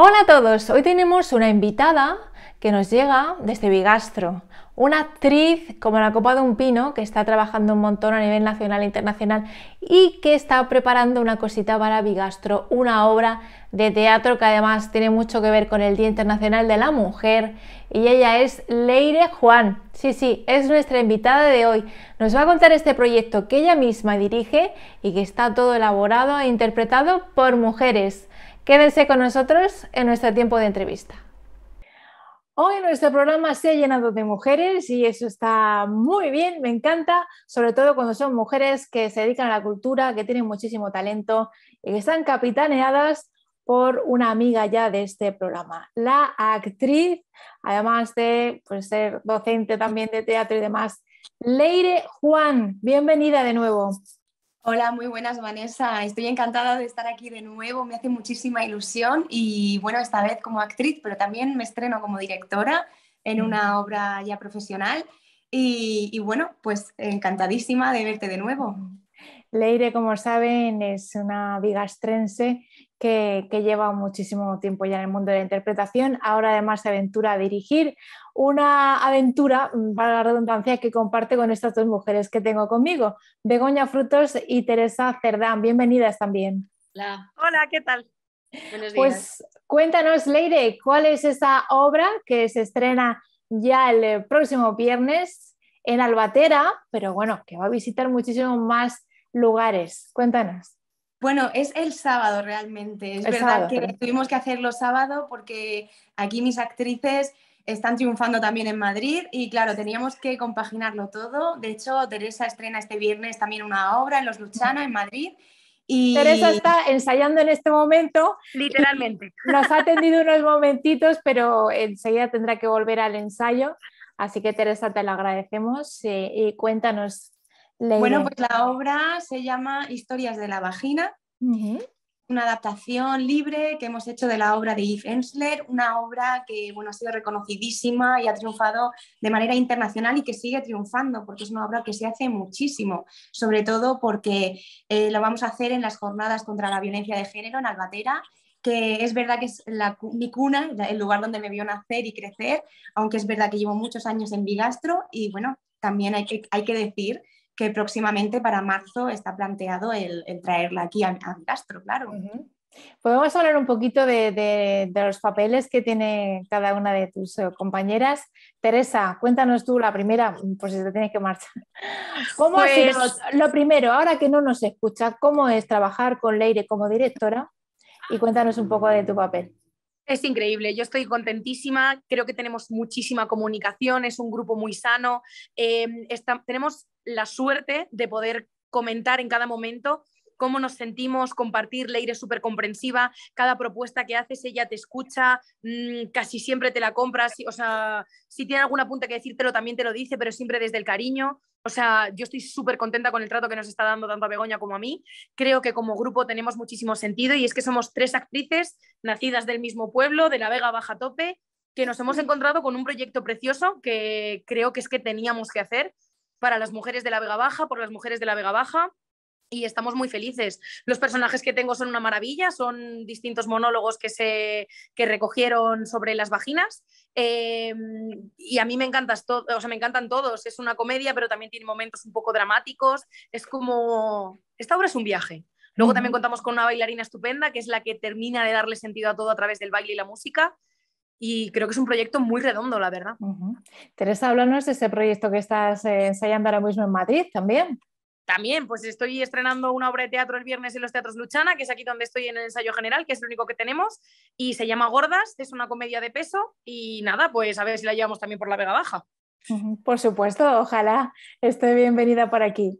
Hola a todos, hoy tenemos una invitada que nos llega desde Bigastro, una actriz como la copa de un pino que está trabajando un montón a nivel nacional e internacional y que está preparando una cosita para Bigastro, una obra de teatro que además tiene mucho que ver con el Día Internacional de la Mujer y ella es Leire Juan. Sí, sí, es nuestra invitada de hoy. Nos va a contar este proyecto que ella misma dirige y que está todo elaborado e interpretado por mujeres. Quédense con nosotros en nuestro tiempo de entrevista. Hoy nuestro programa se ha llenado de mujeres y eso está muy bien, me encanta, sobre todo cuando son mujeres que se dedican a la cultura, que tienen muchísimo talento y que están capitaneadas por una amiga ya de este programa, la actriz, además de pues, ser docente también de teatro y demás, Leire Juan. Bienvenida de nuevo. Hola, muy buenas Vanessa. Estoy encantada de estar aquí de nuevo. Me hace muchísima ilusión y bueno, esta vez como actriz, pero también me estreno como directora en una mm. obra ya profesional. Y, bueno, pues encantadísima de verte de nuevo. Leire, como saben, es una vigastrense que, lleva muchísimo tiempo ya en el mundo de la interpretación. Ahora además se aventura a dirigir una aventura, para mm, la redundancia, que comparte con estas dos mujeres que tengo conmigo, Begoña Frutos y Teresa Cerdán. Bienvenidas también. Hola, Hola ¿qué tal? Pues, días. Pues cuéntanos, Leire, ¿cuál es esa obra que se estrena ya el próximo viernes en Albatera? Pero bueno, que va a visitar muchísimo más lugares. Cuéntanos. Bueno, es el sábado realmente. Es verdad que tuvimos que hacerlo sábado porque aquí mis actrices están triunfando también en Madrid y claro, teníamos que compaginarlo todo. De hecho, Teresa estrena este viernes también una obra en Los Luchana, en Madrid. Y... Teresa está ensayando en este momento. Literalmente. Nos ha atendido unos momentitos, pero enseguida tendrá que volver al ensayo. Así que Teresa, te lo agradecemos eh, y cuéntanos bueno, pues la obra se llama Historias de la vagina. Una adaptación libre que hemos hecho de la obra de Yves Ensler, una obra que bueno, ha sido reconocidísima y ha triunfado de manera internacional y que sigue triunfando, porque es una obra que se hace muchísimo, sobre todo porque eh, lo vamos a hacer en las jornadas contra la violencia de género en Albatera que es verdad que es la, mi cuna, el lugar donde me vio nacer y crecer, aunque es verdad que llevo muchos años en Bigastro y bueno, también hay que, hay que decir que próximamente para marzo está planteado el, traerla aquí a, Castro, claro. Podemos hablar un poquito de, los papeles que tiene cada una de tus eh, compañeras. Teresa, cuéntanos tú la primera, mm, por si te tienes que marchar. Pues lo primero, ahora que no nos escucha, cómo es trabajar con Leire como directora? Y cuéntanos un poco de tu papel. Es increíble, yo estoy contentísima, creo que tenemos muchísima comunicación, es un grupo muy sano, eh, tenemos la suerte de poder comentar en cada momento cómo nos sentimos, compartir, Leire es súper comprensiva, cada propuesta que haces ella te escucha, mm, casi siempre te la compras, o sea, si tiene alguna punta que decírtelo también te lo dice, pero siempre desde el cariño. O sea, yo estoy súper contenta con el trato que nos está dando tanto a Begoña como a mí. Creo que como grupo tenemos muchísimo sentido y es que somos tres actrices nacidas del mismo pueblo, de la Vega Baja Tope, que nos hemos encontrado con un proyecto precioso que creo que es que teníamos que hacer para las mujeres de la Vega Baja, por las mujeres de la Vega Baja. Y estamos muy felices. Los personajes que tengo son una maravilla, son distintos monólogos que se que recogieron sobre las vaginas. Em, y a mí me, encantas o sea, me encantan todos. Es una comedia, pero también tiene momentos un poco dramáticos. Es como. Esta obra es un viaje. Luego también contamos con una bailarina estupenda, que es la que termina de darle sentido a todo a través del baile y la música y creo que es un proyecto muy redondo, la verdad. Teresa, háblanos de ese proyecto que estás eh, ensayando ahora mismo en Madrid también. También, pues estoy estrenando una obra de teatro el viernes en los Teatros Luchana, que es aquí donde estoy en el ensayo general, que es lo único que tenemos, y se llama Gordas, es una comedia de peso, y nada, pues a ver si la llevamos también por la Vega Baja. Por supuesto, ojalá esté bienvenida por aquí.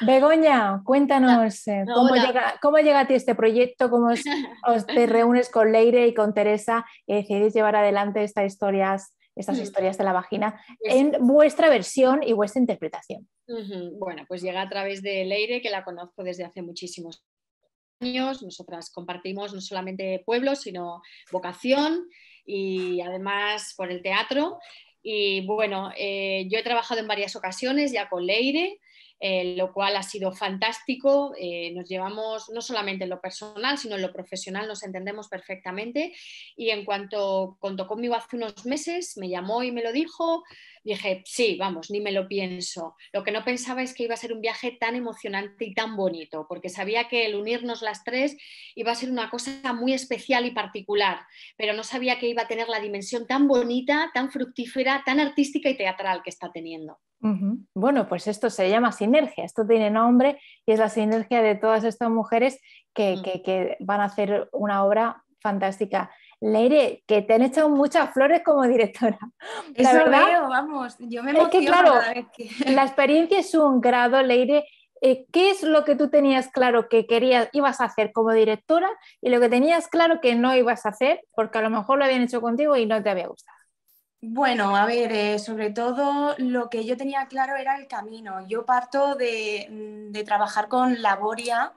Begoña, cuéntanos eh, ¿cómo, llega, llega, a ti este proyecto, cómo os, te reúnes con Leire y con Teresa y decidís llevar adelante estas historias, estas mm. historias de la vagina en vuestra versión y vuestra interpretación. Bueno, pues llega a través de Leire, que la conozco desde hace muchísimos años. Nosotras compartimos no solamente pueblo, sino vocación y además por el teatro. Y bueno, eh, yo he trabajado en varias ocasiones ya con Leire, eh, lo cual ha sido fantástico. Eh, nos llevamos no solamente en lo personal, sino en lo profesional, nos entendemos perfectamente. Y en cuanto contó conmigo hace unos meses, me llamó y me lo dijo, dije, sí, vamos, ni me lo pienso. Lo que no pensaba es que iba a ser un viaje tan emocionante y tan bonito, porque sabía que el unirnos las tres iba a ser una cosa muy especial y particular, pero no sabía que iba a tener la dimensión tan bonita, tan fructífera, tan artística y teatral que está teniendo. Bueno, pues esto se llama sinergia, esto tiene nombre y es la sinergia de todas estas mujeres que, mm. van a hacer una obra fantástica. Leire, que te han echado muchas flores como directora. La verdad, vamos, yo me emociono La experiencia es un grado, Leire. Eh, ¿Qué es lo que tú tenías claro que querías, ibas a hacer como directora y lo que tenías claro que no ibas a hacer? Porque a lo mejor lo habían hecho contigo y no te había gustado. Bueno, a ver, eh, sobre todo lo que yo tenía claro era el camino. Yo parto mm, de, trabajar con Laboria,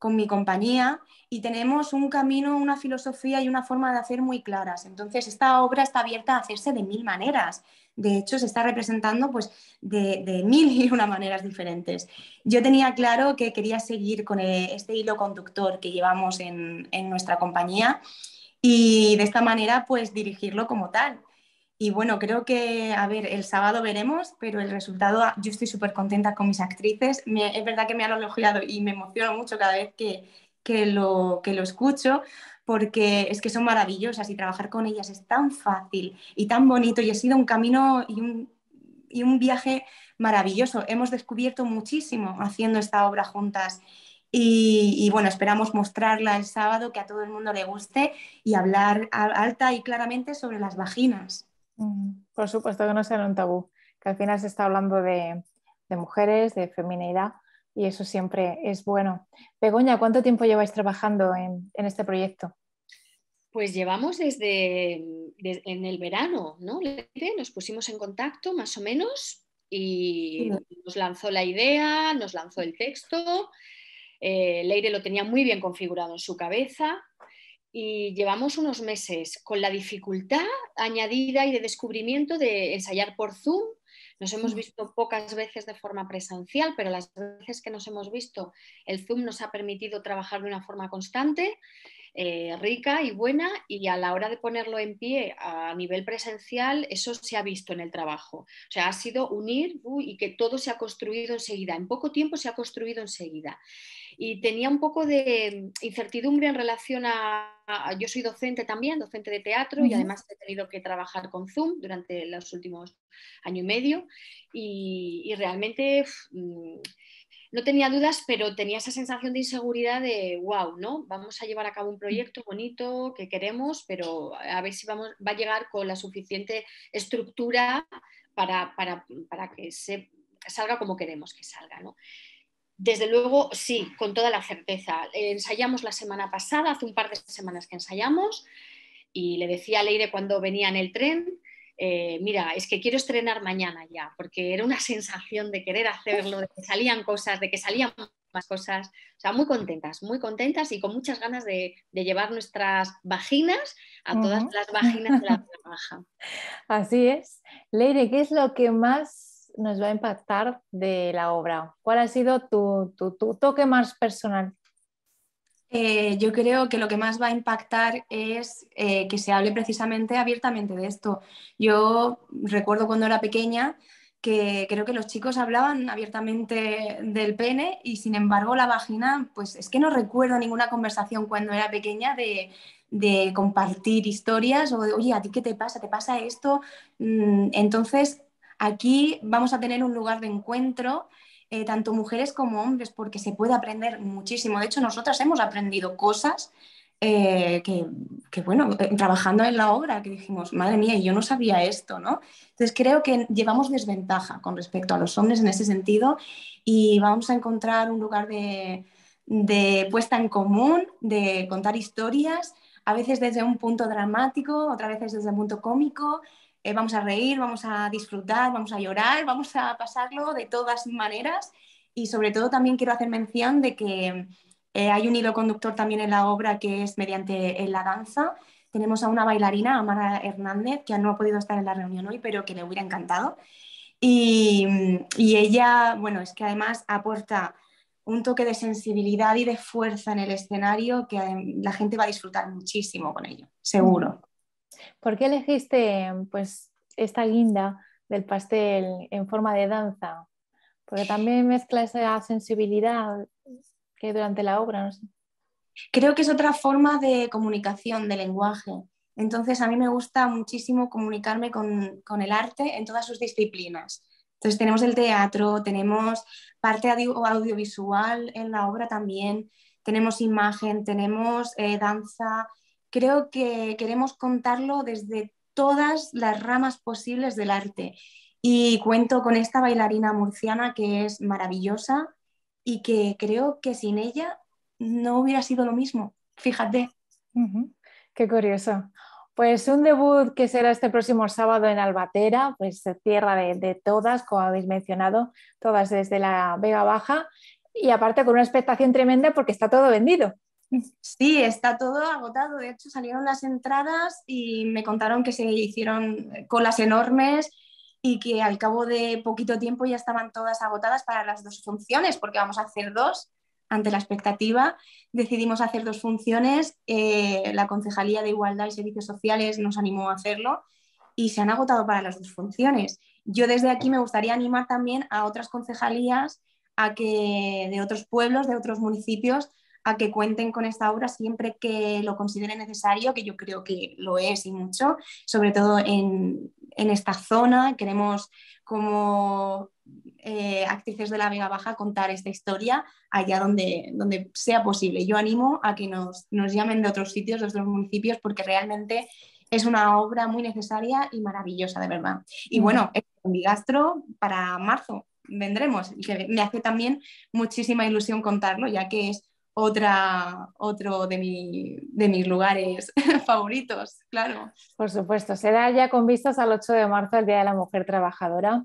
con mi compañía, y tenemos un camino, una filosofía y una forma de hacer muy claras. Entonces, esta obra está abierta a hacerse de mil maneras. De hecho, se está representando pues, de, mil y una maneras diferentes. Yo tenía claro que quería seguir con eh, este hilo conductor que llevamos en, en nuestra compañía y de esta manera pues dirigirlo como tal. Y bueno, creo que, a ver, el sábado veremos, pero el resultado, yo estoy súper contenta con mis actrices. es verdad que me han elogiado y me emociono mucho cada vez que, lo, lo escucho, porque es que son maravillosas y trabajar con ellas es tan fácil y tan bonito y ha sido un camino y un, y un viaje maravilloso. Hemos descubierto muchísimo haciendo esta obra juntas. Y, y, bueno, esperamos mostrarla el sábado, que a todo el mundo le guste y hablar alta y claramente sobre las vaginas. Por supuesto que no sea un tabú, que al final se está hablando de, mujeres, de feminidad, y eso siempre es bueno. Begoña, ¿cuánto tiempo lleváis trabajando en, este proyecto? Pues llevamos desde, en el verano, ¿no? Nos pusimos en contacto más o menos y nos lanzó la idea, nos lanzó el texto. Eh, Leire lo tenía muy bien configurado en su cabeza y llevamos unos meses con la dificultad añadida y de descubrimiento de ensayar por Zoom. Nos hemos visto pocas veces de forma presencial, pero las veces que nos hemos visto, el Zoom nos ha permitido trabajar de una forma constante, eh, rica y buena, y a la hora de ponerlo en pie a nivel presencial, eso se ha visto en el trabajo. O sea, ha sido unir y que todo se ha construido enseguida. En poco tiempo se ha construido enseguida y tenía un poco de incertidumbre en relación a, yo soy docente también, docente de teatro y además he tenido que trabajar con Zoom durante los últimos año y medio y, realmente mm, no tenía dudas, pero tenía esa sensación de inseguridad de, wow, ¿no? Vamos a llevar a cabo un proyecto bonito que queremos, pero a ver si vamos, va a llegar con la suficiente estructura para, que se salga como queremos que salga, ¿no? Desde luego, sí, con toda la certeza. Eh, ensayamos la semana pasada, hace un par de semanas que ensayamos, y le decía a Leire cuando venía en el tren, eh, mira, es que quiero estrenar mañana ya, porque era una sensación de querer hacerlo, de que salían cosas, de que salían más cosas. O sea, muy contentas, muy contentas y con muchas ganas de, llevar nuestras vaginas a todas las vaginas de la baja. Así es. Leire, ¿qué es lo que más nos va a impactar de la obra? ¿Cuál ha sido tu, toque más personal? Eh, yo creo que lo que más va a impactar es eh, que se hable precisamente abiertamente de esto. Yo recuerdo cuando era pequeña que creo que los chicos hablaban abiertamente del pene y sin embargo la vagina, pues es que no recuerdo ninguna conversación cuando era pequeña de, de compartir historias o de, oye, ¿a ti qué te pasa? ¿Te pasa esto? Mm, entonces, Aquí vamos a tener un lugar de encuentro, eh, tanto mujeres como hombres, porque se puede aprender muchísimo. De hecho, nosotras hemos aprendido cosas eh, que, bueno, eh, trabajando en la obra, que dijimos, madre mía, yo no sabía esto, ¿no? Entonces creo que llevamos desventaja con respecto a los hombres en ese sentido y vamos a encontrar un lugar de, de puesta en común, de contar historias, a veces desde un punto dramático, otras veces desde un punto cómico, eh, vamos a reír, vamos a disfrutar, vamos a llorar, vamos a pasarlo de todas maneras. Y sobre todo también quiero hacer mención de que eh, hay un hilo conductor también en la obra que es mediante eh, la danza. Tenemos a una bailarina, Amara Hernández, que no ha podido estar en la reunión hoy, pero que le hubiera encantado. Y, y ella, bueno, es que además aporta un toque de sensibilidad y de fuerza en el escenario que la gente va a disfrutar muchísimo con ello, seguro. ¿Por qué elegiste pues, esta guinda del pastel en forma de danza? Porque también mezcla esa sensibilidad que durante la obra. Creo que es otra forma de comunicación, de lenguaje. Entonces a mí me gusta muchísimo comunicarme con, el arte en todas sus disciplinas. Entonces tenemos el teatro, tenemos parte audiovisual en la obra también, tenemos imagen, tenemos eh, danza, creo que queremos contarlo desde todas las ramas posibles del arte. Y cuento con esta bailarina murciana que es maravillosa y que creo que sin ella no hubiera sido lo mismo. Fíjate. Qué curioso. Pues un debut que será este próximo sábado en Albatera, pues se cierra de todas, como habéis mencionado, todas desde la Vega Baja y aparte con una expectación tremenda porque está todo vendido. Sí, está todo agotado. De hecho, salieron las entradas y me contaron que se hicieron eh, colas enormes y que al cabo de poquito tiempo ya estaban todas agotadas para las dos funciones, porque vamos a hacer dos ante la expectativa. Decidimos hacer dos funciones. Eh, la Concejalía de Igualdad y Servicios Sociales nos animó a hacerlo y se han agotado para las dos funciones. Yo desde aquí me gustaría animar también a otras concejalías a que de otros pueblos, de otros municipios, a que cuenten con esta obra siempre que lo consideren necesario, que yo creo que lo es y mucho, sobre todo en, esta zona. Queremos como eh, actrices de la Vega Baja contar esta historia allá donde, donde sea posible. Yo animo a que nos, llamen de otros sitios, de otros municipios, porque realmente es una obra muy necesaria y maravillosa, de verdad. Y mm. bueno, en Bigastro para marzo vendremos y que me hace también muchísima ilusión contarlo, ya que es otra, otro de, mis lugares favoritos, claro. Por supuesto, será ya con vistas al 8 de marzo, el Día de la Mujer Trabajadora.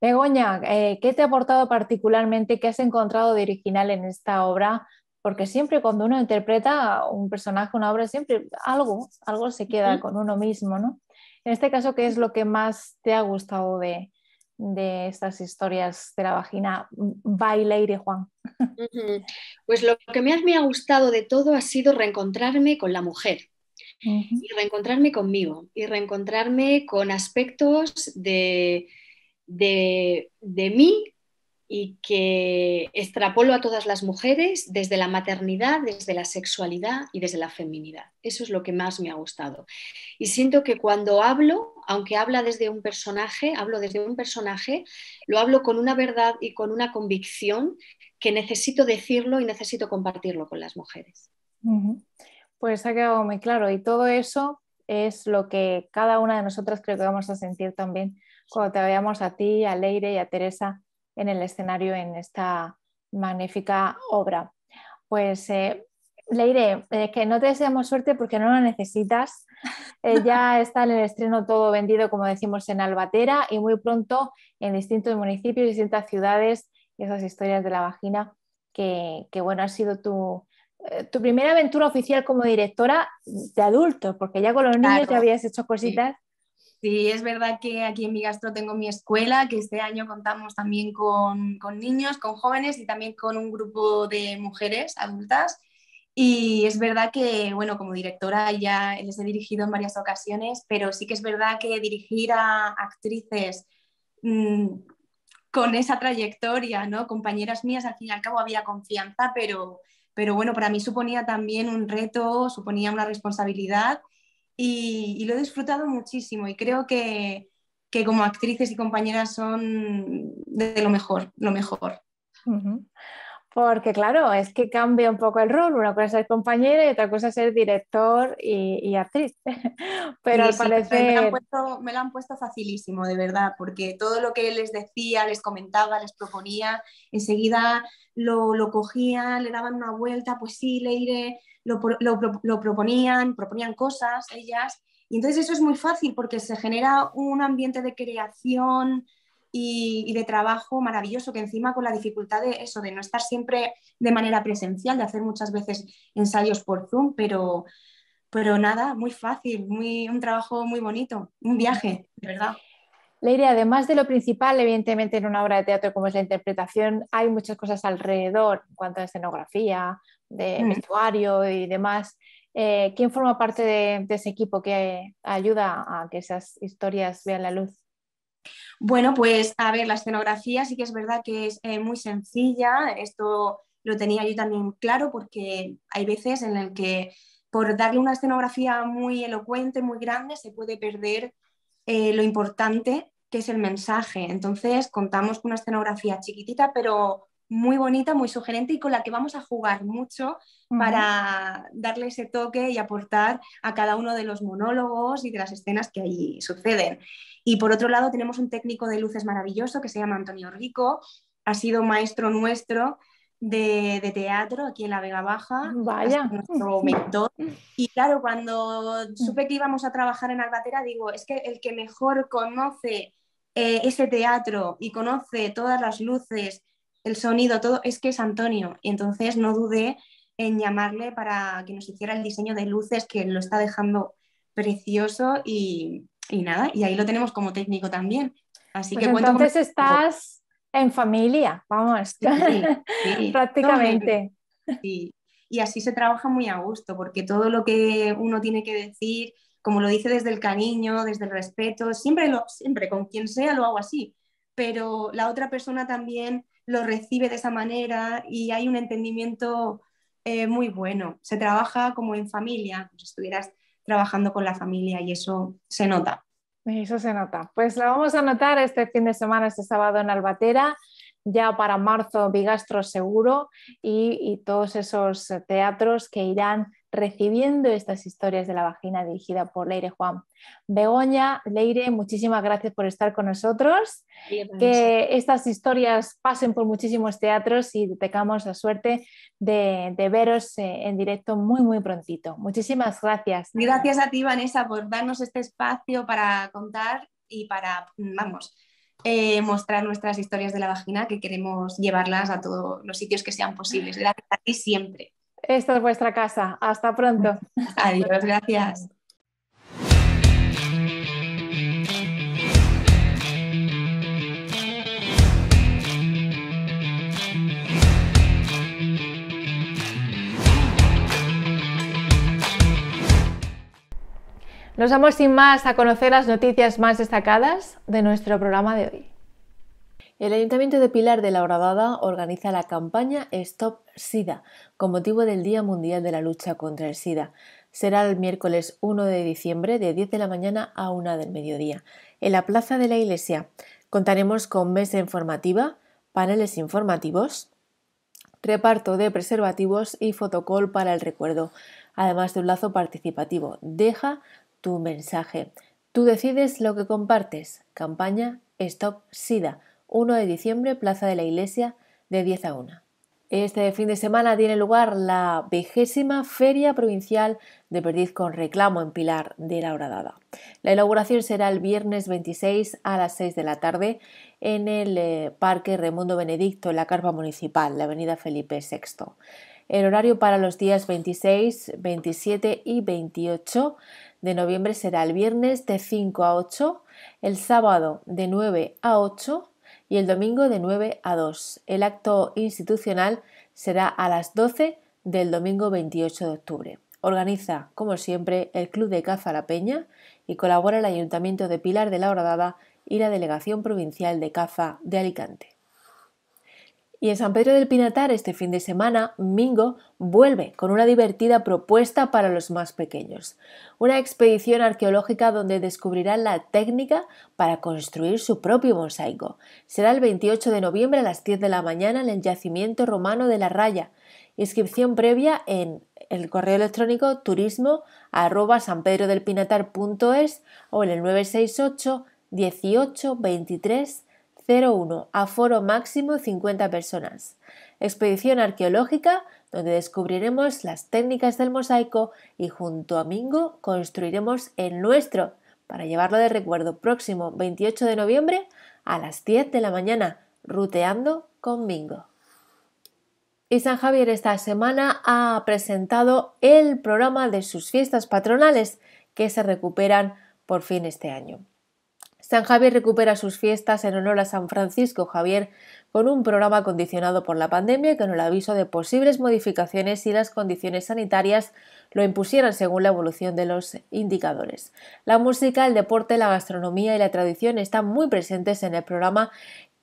Begoña, eh, ¿qué te ha aportado particularmente, qué has encontrado de original en esta obra? Porque siempre cuando uno interpreta un personaje, una obra, siempre algo, algo se queda con uno mismo, ¿no? En este caso, ¿qué es lo que más te ha gustado de, de estas historias de la vagina baile mm, de Juan. Pues lo que más me ha gustado de todo ha sido reencontrarme con la mujer y reencontrarme conmigo y reencontrarme con aspectos de, de, de mí y que extrapolo a todas las mujeres desde la maternidad, desde la sexualidad y desde la feminidad. Eso es lo que más me ha gustado. Y siento que cuando hablo aunque habla desde un personaje, hablo desde un personaje, lo hablo con una verdad y con una convicción que necesito decirlo y necesito compartirlo con las mujeres. Pues ha quedado muy claro y todo eso es lo que cada una de nosotras creo que vamos a sentir también cuando te veamos a ti, a Leire y a Teresa en el escenario en esta magnífica obra. Pues eh, Leire, eh, que no te deseamos suerte porque no la necesitas, eh, ya está en el estreno todo vendido, como decimos, en Albatera y muy pronto en distintos municipios, distintas ciudades, esas historias de la vagina que, bueno, ha sido eh, tu, primera aventura oficial como directora de adultos, porque ya con los niños ya habías hecho cositas. Sí. es verdad que aquí en mi Migastro tengo mi escuela, que este año contamos también con, con, niños, con jóvenes y también con un grupo de mujeres adultas. Y es verdad que, bueno, como directora ya les he dirigido en varias ocasiones, pero sí que es verdad que dirigir a actrices mm, con esa trayectoria, ¿no? Compañeras mías, al fin y al cabo había confianza, pero, pero bueno, para mí suponía también un reto, suponía una responsabilidad y, lo he disfrutado muchísimo y creo que, como actrices y compañeras son de, lo mejor, lo mejor. Porque claro, es que cambia un poco el rol. Una cosa es ser compañera y otra cosa es ser director y, y actriz. Pero al parecer... me, lo han puesto, facilísimo, de verdad, porque todo lo que les decía, les comentaba, les proponía, enseguida lo, lo cogían, le daban una vuelta, pues sí, le iré, lo, lo proponían, proponían cosas ellas. Y entonces eso es muy fácil porque se genera un ambiente de creación y, de trabajo maravilloso que encima con la dificultad de eso, de no estar siempre de manera presencial, de hacer muchas veces ensayos por Zoom, pero, pero nada, muy fácil, muy, un trabajo muy bonito, un viaje, de verdad. Leire, además de lo principal, evidentemente en una obra de teatro como es la interpretación, hay muchas cosas alrededor en cuanto a escenografía, de mm. vestuario y demás. Eh, ¿Quién forma parte de, ese equipo que ayuda a que esas historias vean la luz? Bueno, pues a ver, la escenografía sí que es verdad que es eh, muy sencilla. Esto lo tenía yo también claro porque hay veces en el que por darle una escenografía muy elocuente, muy grande, se puede perder eh, lo importante que es el mensaje. Entonces contamos con una escenografía chiquitita pero muy bonita, muy sugerente y con la que vamos a jugar mucho para darle ese toque y aportar a cada uno de los monólogos y de las escenas que ahí suceden. Y por otro lado tenemos un técnico de luces maravilloso que se llama Antonio Rico, ha sido maestro nuestro de, teatro aquí en la Vega Baja. Vaya. Nuestro mentor. Y claro, cuando mm. supe que íbamos a trabajar en Albatera, digo, es que el que mejor conoce eh, ese teatro y conoce todas las luces el sonido, todo, es que es Antonio. Y entonces no dudé en llamarle para que nos hiciera el diseño de luces, que lo está dejando precioso y, nada, y ahí lo tenemos como técnico también. Así pues entonces estás en familia, vamos, prácticamente. Y así se trabaja muy a gusto, porque todo lo que uno tiene que decir, como lo dice desde el cariño, desde el respeto, siempre, lo, siempre con quien sea lo hago así pero la otra persona también lo recibe de esa manera y hay un entendimiento eh, muy bueno. Se trabaja como en familia, como si estuvieras trabajando con la familia y eso se nota. Eso se nota. Pues la vamos a notar este fin de semana, este sábado en Albatera, ya para marzo Bigastro seguro y todos esos teatros que irán recibiendo estas historias de la vagina dirigida por Leire Juan. Begoña, Leire, muchísimas gracias por estar con nosotros. que estas historias pasen por muchísimos teatros y tengamos la suerte de, veros eh, en directo muy, muy prontito. Muchísimas gracias. Gracias a ti, Vanessa, por darnos este espacio para contar y para, vamos, eh, mostrar nuestras historias de la vagina que queremos llevarlas a todos los sitios que sean posibles. Gracias a ti siempre. Esta es vuestra casa. Hasta pronto. Adiós, gracias. Nos vamos sin más a conocer las noticias más destacadas de nuestro programa de hoy. El Ayuntamiento de Pilar de la Horadada organiza la campaña Stop SIDA, con motivo del Día Mundial de la Lucha contra el SIDA. Será el miércoles 1 de diciembre de 10 de la mañana a 1 del mediodía, en la Plaza de la Iglesia. Contaremos con mesa informativa, paneles informativos, reparto de preservativos y fotocol para el recuerdo, además de un lazo participativo. Deja tu mensaje. Tú decides lo que compartes. Campaña Stop SIDA, 1 de diciembre, Plaza de la Iglesia, de 10 a 1. Este fin de semana tiene lugar la vigésima Feria Provincial de Perdiz con reclamo en Pilar de la Horadada. La inauguración será el viernes 26 a las 6 de la tarde en el eh, Parque Remundo Benedicto, en la carpa municipal, la avenida Felipe VI. El horario para los días 26, 27 y 28 de noviembre será el viernes de 5 a 8, el sábado de 9 a 8 y el domingo de 9 a 2. El acto institucional será a las 12 del domingo 28 de octubre. Organiza, como siempre, el Club de Caza La Peña y colabora el Ayuntamiento de Pilar de la Horadada y la Delegación Provincial de Caza de Alicante. Y en San Pedro del Pinatar este fin de semana, Mingo vuelve con una divertida propuesta para los más pequeños. Una expedición arqueológica donde descubrirán la técnica para construir su propio mosaico. Será el 28 de noviembre a las 10 de la mañana en el yacimiento romano de La Raya. Inscripción previa en el correo electrónico turismo arroba sanpedrodelpinatar.es o en el 968 18 23 01. Aforo máximo 50 personas. Expedición arqueológica donde descubriremos las técnicas del mosaico y junto a Mingo construiremos el nuestro para llevarlo de recuerdo próximo 28 de noviembre a las 10 de la mañana, ruteando con Mingo. Y San Javier esta semana ha presentado el programa de sus fiestas patronales que se recuperan por fin este año. San Javier recupera sus fiestas en honor a San Francisco Javier con un programa condicionado por la pandemia y con el aviso de posibles modificaciones si las condiciones sanitarias lo impusieran según la evolución de los indicadores. La música, el deporte, la gastronomía y la tradición están muy presentes en el programa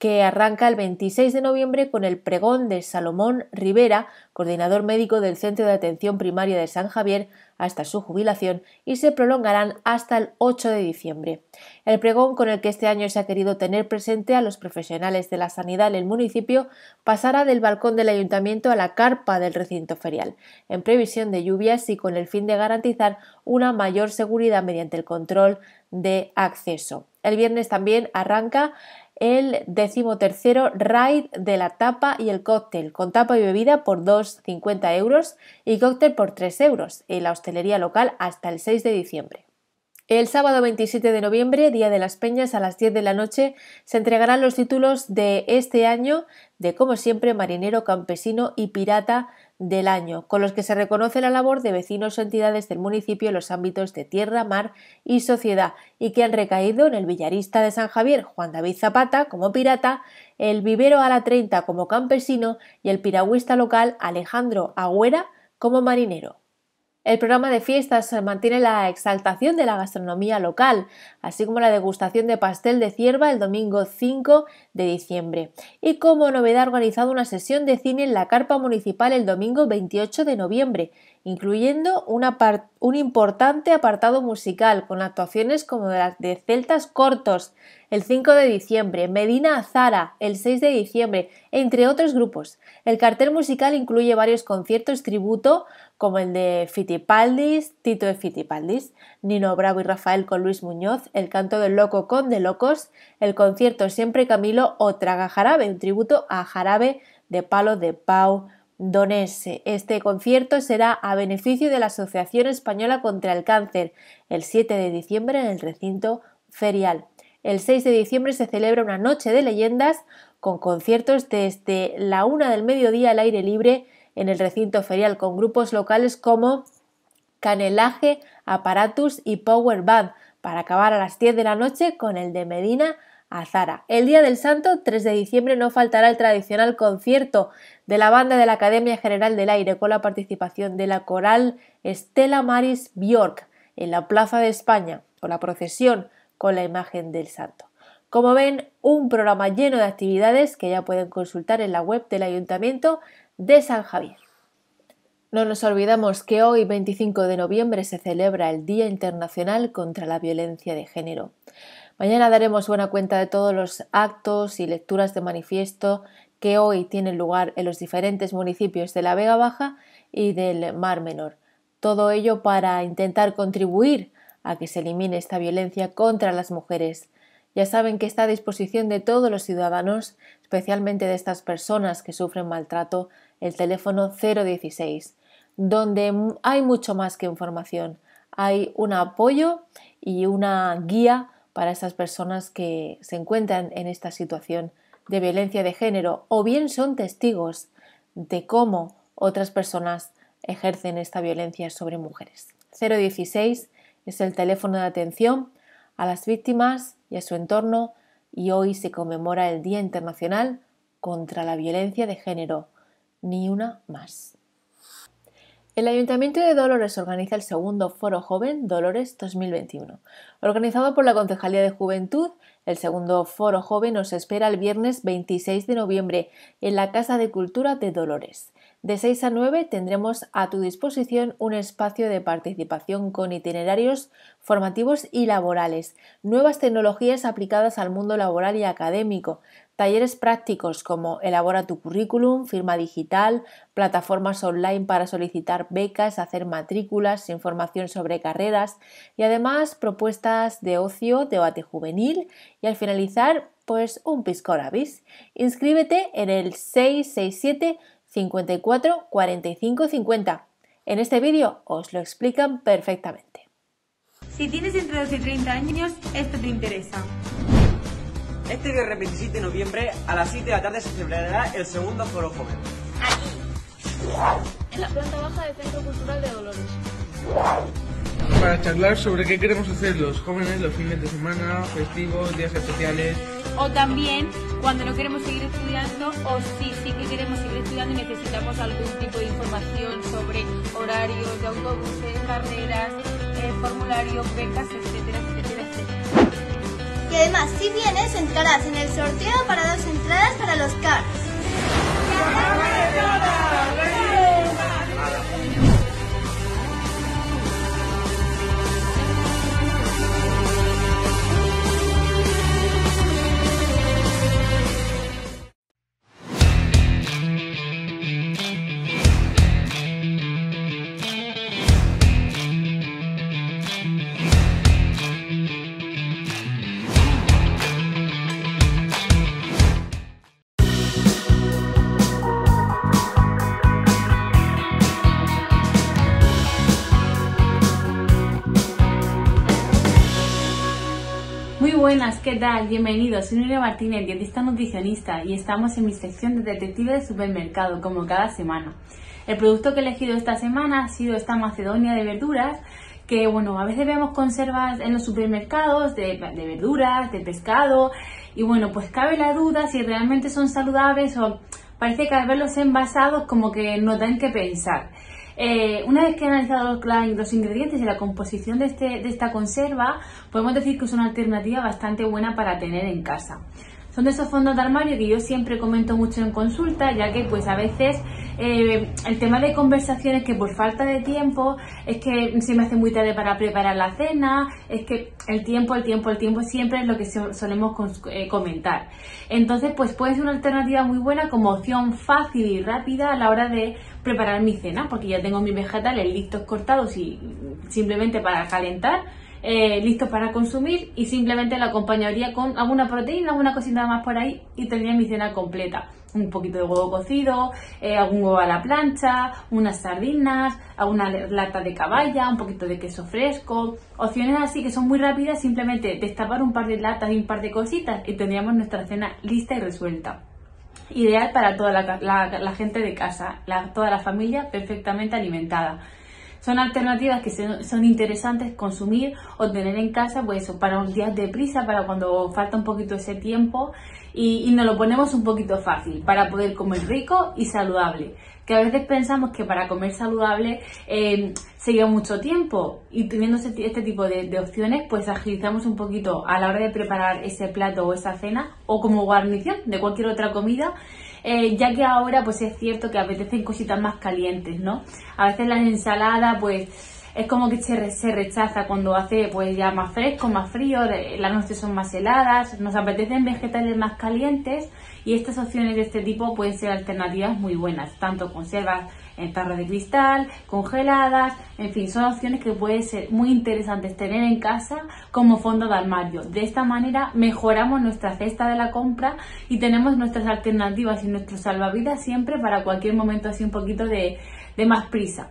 que arranca el 26 de noviembre con el pregón de Salomón Rivera, coordinador médico del Centro de Atención Primaria de San Javier, hasta su jubilación y se prolongarán hasta el 8 de diciembre. El pregón con el que este año se ha querido tener presente a los profesionales de la sanidad en el municipio pasará del balcón del ayuntamiento a la carpa del recinto ferial, en previsión de lluvias y con el fin de garantizar una mayor seguridad mediante el control de acceso. El viernes también arranca el decimotercero ride de la tapa y el cóctel, con tapa y bebida por 2,50 euros y cóctel por 3 euros, en la hostelería local hasta el 6 de diciembre. El sábado 27 de noviembre, Día de las Peñas, a las 10 de la noche, se entregarán los títulos de este año de, como siempre, marinero, campesino y pirata del año, con los que se reconoce la labor de vecinos o entidades del municipio en los ámbitos de tierra, mar y sociedad, y que han recaído en el villarista de San Javier, Juan David Zapata, como pirata, el vivero a la 30 como campesino y el piragüista local Alejandro Agüera como marinero. El programa de fiestas mantiene la exaltación de la gastronomía local, así como la degustación de pastel de cierva el domingo 5 de diciembre. Y como novedad ha organizado una sesión de cine en la carpa municipal el domingo 28 de noviembre, incluyendo un importante apartado musical con actuaciones como las de Celtas Cortos el 5 de diciembre, Medina Azara el 6 de diciembre, entre otros grupos. El cartel musical incluye varios conciertos tributo como el de Fitipaldis, Tito de Fitipaldis, Nino Bravo y Rafael con Luis Muñoz, El canto del loco con De Locos, el concierto Siempre Camilo o Traga Jarabe, un tributo a Jarabe de Palo de Pau Donese. Este concierto será a beneficio de la Asociación Española contra el Cáncer el 7 de diciembre en el recinto ferial. El 6 de diciembre se celebra una noche de leyendas con conciertos desde la una del mediodía al aire libre en el recinto ferial con grupos locales como Canelaje, Aparatus y Power Band para acabar a las 10 de la noche con el de Medina a Zara. El día del santo, 3 de diciembre, no faltará el tradicional concierto de la banda de la Academia General del Aire con la participación de la coral Estela Maris Bjork en la Plaza de España, o la procesión con la imagen del santo. Como ven, un programa lleno de actividades que ya pueden consultar en la web del Ayuntamiento de San Javier. No nos olvidamos que hoy, 25 de noviembre, se celebra el Día Internacional contra la Violencia de Género. Mañana daremos buena cuenta de todos los actos y lecturas de manifiesto que hoy tienen lugar en los diferentes municipios de la Vega Baja y del Mar Menor. Todo ello para intentar contribuir a que se elimine esta violencia contra las mujeres. Ya saben que está a disposición de todos los ciudadanos, especialmente de estas personas que sufren maltrato, el teléfono 016, donde hay mucho más que información. Hay un apoyo y una guía para esas personas que se encuentran en esta situación de violencia de género o bien son testigos de cómo otras personas ejercen esta violencia sobre mujeres. 016 es el teléfono de atención a las víctimas y a su entorno y hoy se conmemora el Día Internacional contra la Violencia de Género. Ni una más. El Ayuntamiento de Dolores organiza el segundo Foro Joven Dolores 2021. Organizado por la Concejalía de Juventud, el segundo Foro Joven nos espera el viernes 26 de noviembre en la Casa de Cultura de Dolores. De 6 a 9 tendremos a tu disposición un espacio de participación con itinerarios formativos y laborales, nuevas tecnologías aplicadas al mundo laboral y académico, Talleres prácticos como elabora tu currículum, firma digital, plataformas online para solicitar becas, hacer matrículas, información sobre carreras y además propuestas de ocio, debate juvenil y al finalizar pues un piscorabis. Inscríbete en el 667 54 45 50. En este vídeo os lo explican perfectamente. Si tienes entre 2 y 30 años, esto te interesa. Este viernes 27 de noviembre a las 7 de la tarde se celebrará el segundo Foro Joven. Aquí, en la planta baja del Centro Cultural de Dolores. Para charlar sobre qué queremos hacer los jóvenes los fines de semana, festivos, días especiales. O también cuando no queremos seguir estudiando o si sí que queremos seguir estudiando y necesitamos algún tipo de información sobre horarios de autobuses, carreras, eh, formularios, becas, etc además, si vienes, entrarás en el sorteo para dos entradas para los carros. buenas, ¿qué tal? Bienvenidos, soy Nuria Martínez, dietista nutricionista y estamos en mi sección de detective de supermercado, como cada semana. El producto que he elegido esta semana ha sido esta macedonia de verduras, que bueno, a veces vemos conservas en los supermercados de, verduras, de pescado, y bueno, pues cabe la duda si realmente son saludables o parece que al verlos envasados como que no dan que pensar. Eh, una vez que he analizado los, ingredientes y la composición este, de, esta conserva, podemos decir que es una alternativa bastante buena para tener en casa. Son de esos fondos de armario que yo siempre comento mucho en consulta, ya que pues a veces eh, el tema de conversaciones que por falta de tiempo es que se me hace muy tarde para preparar la cena, es que el tiempo, el tiempo, el tiempo siempre es lo que solemos eh, comentar. Entonces, pues puede ser una alternativa muy buena como opción fácil y rápida a la hora de preparar mi cena, porque ya tengo mis vegetales listos cortados y simplemente para calentar, eh, listos para consumir y simplemente la acompañaría con alguna proteína, alguna cosita más por ahí y tendría mi cena completa. Un poquito de huevo cocido, eh, algún huevo a la plancha, unas sardinas, alguna lata de caballa, un poquito de queso fresco. Opciones así que son muy rápidas, simplemente destapar un par de latas y un par de cositas y tendríamos nuestra cena lista y resuelta ideal para toda la, gente de casa, toda la familia perfectamente alimentada. Son alternativas que son interesantes consumir o tener en casa, pues eso, para un días de prisa, para cuando falta un poquito ese tiempo y, y nos lo ponemos un poquito fácil para poder comer rico y saludable que a veces pensamos que para comer saludable eh, se lleva mucho tiempo y teniendo este, este tipo de, opciones pues agilizamos un poquito a la hora de preparar ese plato o esa cena o como guarnición de cualquier otra comida. Eh, ya que ahora pues es cierto que apetecen cositas más calientes, ¿no? A veces la ensalada pues es como que se, rechaza cuando hace pues ya más fresco, más frío, las noches son más heladas, nos apetecen vegetales más calientes y estas opciones de este tipo pueden ser alternativas muy buenas, tanto conservas en tarras de cristal, congeladas, en fin, son opciones que pueden ser muy interesantes tener en casa como fondo de armario. De esta manera mejoramos nuestra cesta de la compra y tenemos nuestras alternativas y nuestros salvavidas siempre para cualquier momento así un poquito de más prisa.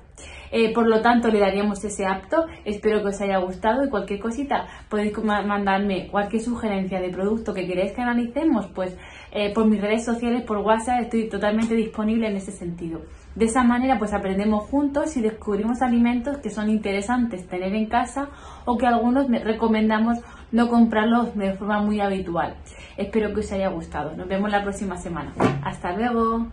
Eh, por lo tanto, le daríamos ese apto. Espero que os haya gustado y cualquier cosita podéis mandarme cualquier sugerencia de producto que queréis que analicemos, pues eh, por mis redes sociales, por WhatsApp, estoy totalmente disponible en ese sentido. De esa manera, pues aprendemos juntos y descubrimos alimentos que son interesantes tener en casa o que algunos recomendamos no comprarlos de forma muy habitual. Espero que os haya gustado. Nos vemos la próxima semana. Hasta luego.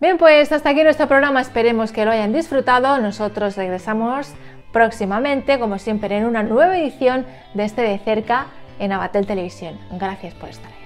Bien, pues hasta aquí nuestro programa. Esperemos que lo hayan disfrutado. Nosotros regresamos próximamente, como siempre, en una nueva edición de este de cerca en Abatel Televisión. Gracias por estar